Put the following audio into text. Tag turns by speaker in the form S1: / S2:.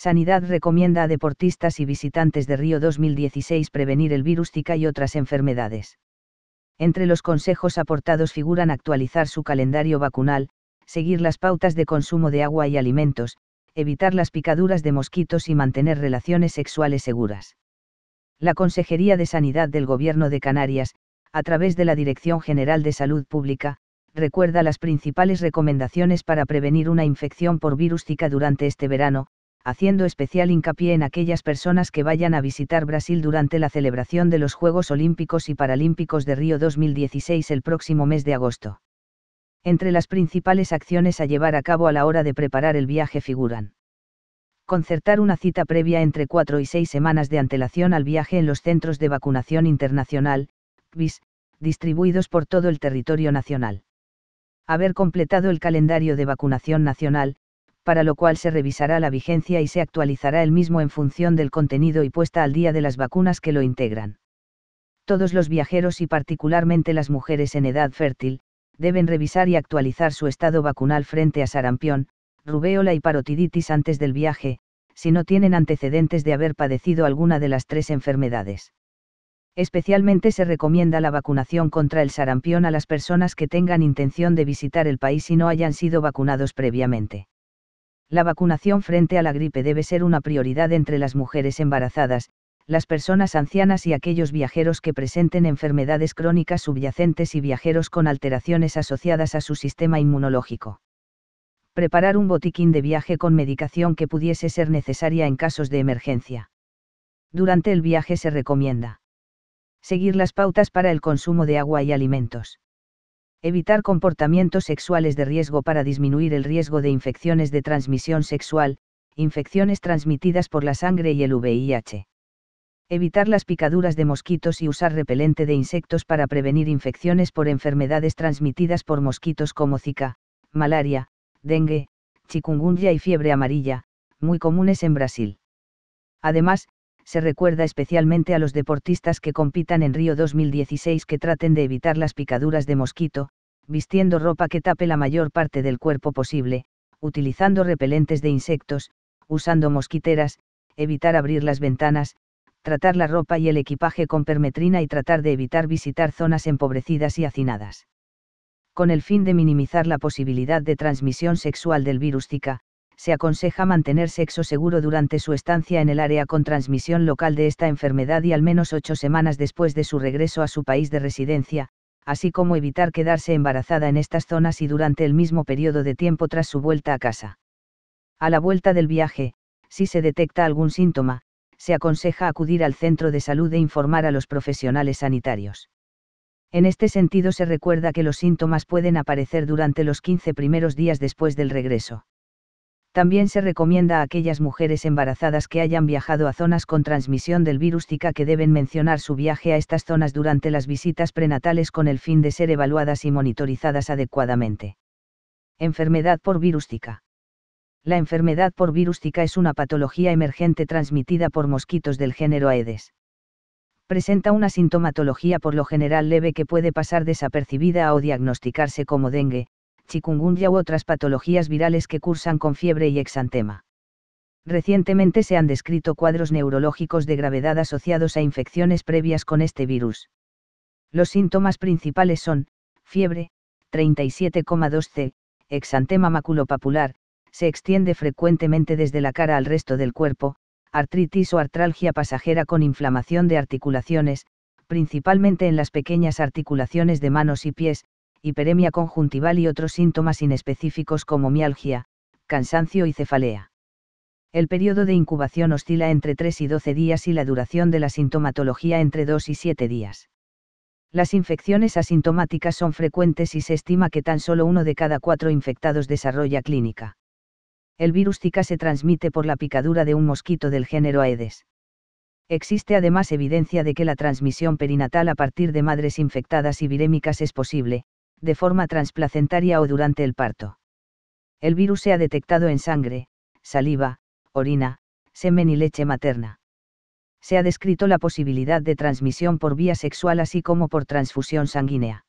S1: Sanidad recomienda a deportistas y visitantes de Río 2016 prevenir el virus Zika y otras enfermedades. Entre los consejos aportados figuran actualizar su calendario vacunal, seguir las pautas de consumo de agua y alimentos, evitar las picaduras de mosquitos y mantener relaciones sexuales seguras. La Consejería de Sanidad del Gobierno de Canarias, a través de la Dirección General de Salud Pública, recuerda las principales recomendaciones para prevenir una infección por virus Zika durante este verano, haciendo especial hincapié en aquellas personas que vayan a visitar Brasil durante la celebración de los Juegos Olímpicos y Paralímpicos de Río 2016 el próximo mes de agosto. Entre las principales acciones a llevar a cabo a la hora de preparar el viaje figuran. Concertar una cita previa entre cuatro y seis semanas de antelación al viaje en los centros de vacunación internacional, CVIS, distribuidos por todo el territorio nacional. Haber completado el calendario de vacunación nacional, para lo cual se revisará la vigencia y se actualizará el mismo en función del contenido y puesta al día de las vacunas que lo integran. Todos los viajeros y particularmente las mujeres en edad fértil, deben revisar y actualizar su estado vacunal frente a sarampión, rubéola y parotiditis antes del viaje, si no tienen antecedentes de haber padecido alguna de las tres enfermedades. Especialmente se recomienda la vacunación contra el sarampión a las personas que tengan intención de visitar el país y no hayan sido vacunados previamente la vacunación frente a la gripe debe ser una prioridad entre las mujeres embarazadas, las personas ancianas y aquellos viajeros que presenten enfermedades crónicas subyacentes y viajeros con alteraciones asociadas a su sistema inmunológico. Preparar un botiquín de viaje con medicación que pudiese ser necesaria en casos de emergencia. Durante el viaje se recomienda seguir las pautas para el consumo de agua y alimentos evitar comportamientos sexuales de riesgo para disminuir el riesgo de infecciones de transmisión sexual, infecciones transmitidas por la sangre y el VIH. Evitar las picaduras de mosquitos y usar repelente de insectos para prevenir infecciones por enfermedades transmitidas por mosquitos como Zika, malaria, dengue, chikungunya y fiebre amarilla, muy comunes en Brasil. Además, se recuerda especialmente a los deportistas que compitan en Río 2016 que traten de evitar las picaduras de mosquito, vistiendo ropa que tape la mayor parte del cuerpo posible, utilizando repelentes de insectos, usando mosquiteras, evitar abrir las ventanas, tratar la ropa y el equipaje con permetrina y tratar de evitar visitar zonas empobrecidas y hacinadas. Con el fin de minimizar la posibilidad de transmisión sexual del virus Zika, se aconseja mantener sexo seguro durante su estancia en el área con transmisión local de esta enfermedad y al menos ocho semanas después de su regreso a su país de residencia, así como evitar quedarse embarazada en estas zonas y durante el mismo periodo de tiempo tras su vuelta a casa. A la vuelta del viaje, si se detecta algún síntoma, se aconseja acudir al centro de salud e informar a los profesionales sanitarios. En este sentido se recuerda que los síntomas pueden aparecer durante los 15 primeros días después del regreso. También se recomienda a aquellas mujeres embarazadas que hayan viajado a zonas con transmisión del virus que deben mencionar su viaje a estas zonas durante las visitas prenatales con el fin de ser evaluadas y monitorizadas adecuadamente. Enfermedad por virus La enfermedad por virus es una patología emergente transmitida por mosquitos del género Aedes. Presenta una sintomatología por lo general leve que puede pasar desapercibida o diagnosticarse como dengue, chikungunya u otras patologías virales que cursan con fiebre y exantema. Recientemente se han descrito cuadros neurológicos de gravedad asociados a infecciones previas con este virus. Los síntomas principales son, fiebre, 37,2 C, exantema maculopapular, se extiende frecuentemente desde la cara al resto del cuerpo, artritis o artralgia pasajera con inflamación de articulaciones, principalmente en las pequeñas articulaciones de manos y pies, hiperemia conjuntival y otros síntomas inespecíficos como mialgia, cansancio y cefalea. El periodo de incubación oscila entre 3 y 12 días y la duración de la sintomatología entre 2 y 7 días. Las infecciones asintomáticas son frecuentes y se estima que tan solo uno de cada cuatro infectados desarrolla clínica. El virus Zika se transmite por la picadura de un mosquito del género Aedes. Existe además evidencia de que la transmisión perinatal a partir de madres infectadas y virémicas es posible, de forma transplacentaria o durante el parto. El virus se ha detectado en sangre, saliva, orina, semen y leche materna. Se ha descrito la posibilidad de transmisión por vía sexual así como por transfusión sanguínea.